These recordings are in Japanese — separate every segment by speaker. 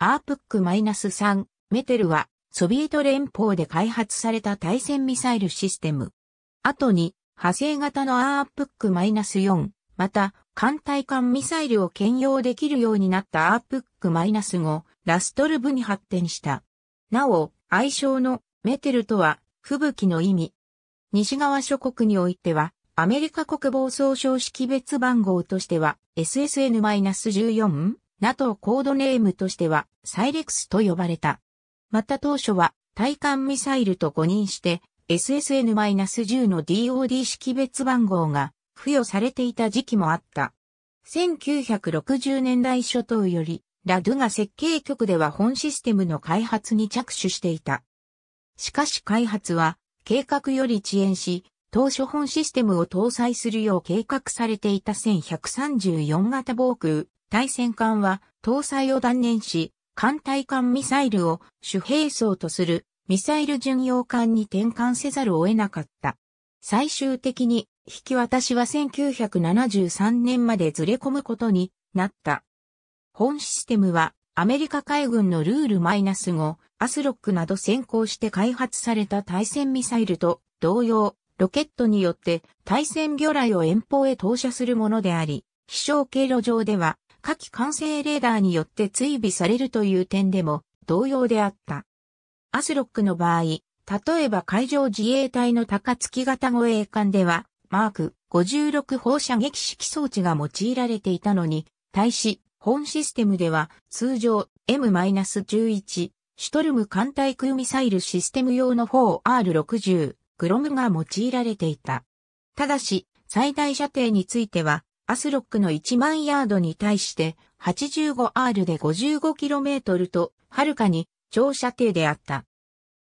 Speaker 1: アープック -3 メテルはソビエト連邦で開発された対戦ミサイルシステム。後に派生型のアープック -4 また艦隊艦ミサイルを兼用できるようになったアープック -5 ラストルブに発展した。なお、愛称のメテルとは吹雪の意味。西側諸国においてはアメリカ国防総省識別番号としては SSN-14 NATO コードネームとしてはサイレクスと呼ばれた。また当初は対艦ミサイルと誤認して SSN-10 の DOD 識別番号が付与されていた時期もあった。1960年代初頭よりラドゥが設計局では本システムの開発に着手していた。しかし開発は計画より遅延し、当初本システムを搭載するよう計画されていた1134型防空対戦艦は搭載を断念し、艦隊艦ミサイルを主兵装とするミサイル巡洋艦に転換せざるを得なかった。最終的に引き渡しは1973年までずれ込むことになった。本システムはアメリカ海軍のルールマイナス5、アスロックなど先行して開発された対戦ミサイルと同様、ロケットによって対戦魚雷を遠方へ投射するものであり、飛翔経路上では下記完成レーダーによって追尾されるという点でも同様であった。アスロックの場合、例えば海上自衛隊の高槻型護衛艦では、マーク56放射撃式装置が用いられていたのに、対し、本システムでは通常 M-11 シュトルム艦隊空ミサイルシステム用の 4R60 グロムが用いられていた。ただし、最大射程についてはアスロックの1万ヤードに対して 85R で 55km と、はるかに長射程であった。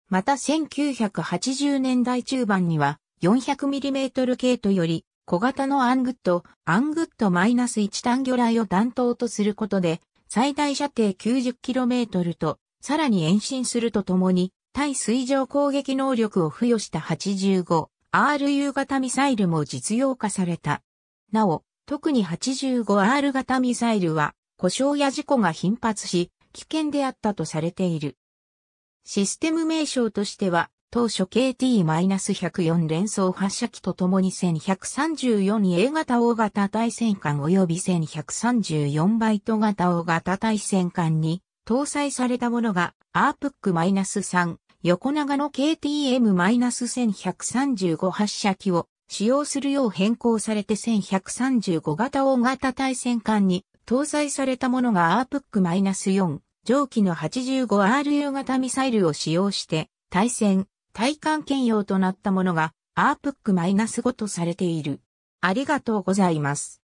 Speaker 1: また1980年代中盤には 400mm 系とより小型のアングッド、アングッド -1 単魚雷を弾頭とすることで最大射程 90km とさらに延伸するとともに対水上攻撃能力を付与した 85RU 型ミサイルも実用化された。なお、特に 85R 型ミサイルは故障や事故が頻発し、危険であったとされている。システム名称としては、当初 KT-104 連装発射機とともに1134 A 型大型対戦艦及び1134バイト型大型対戦艦に搭載されたものが RPC-3 横長の KTM-1135 発射機を使用するよう変更されて1135型大型対戦艦に搭載されたものがアープック -4、蒸気の 85RU 型ミサイルを使用して、対戦、対艦兼用となったものが、アープック -5 とされている。ありがとうございます。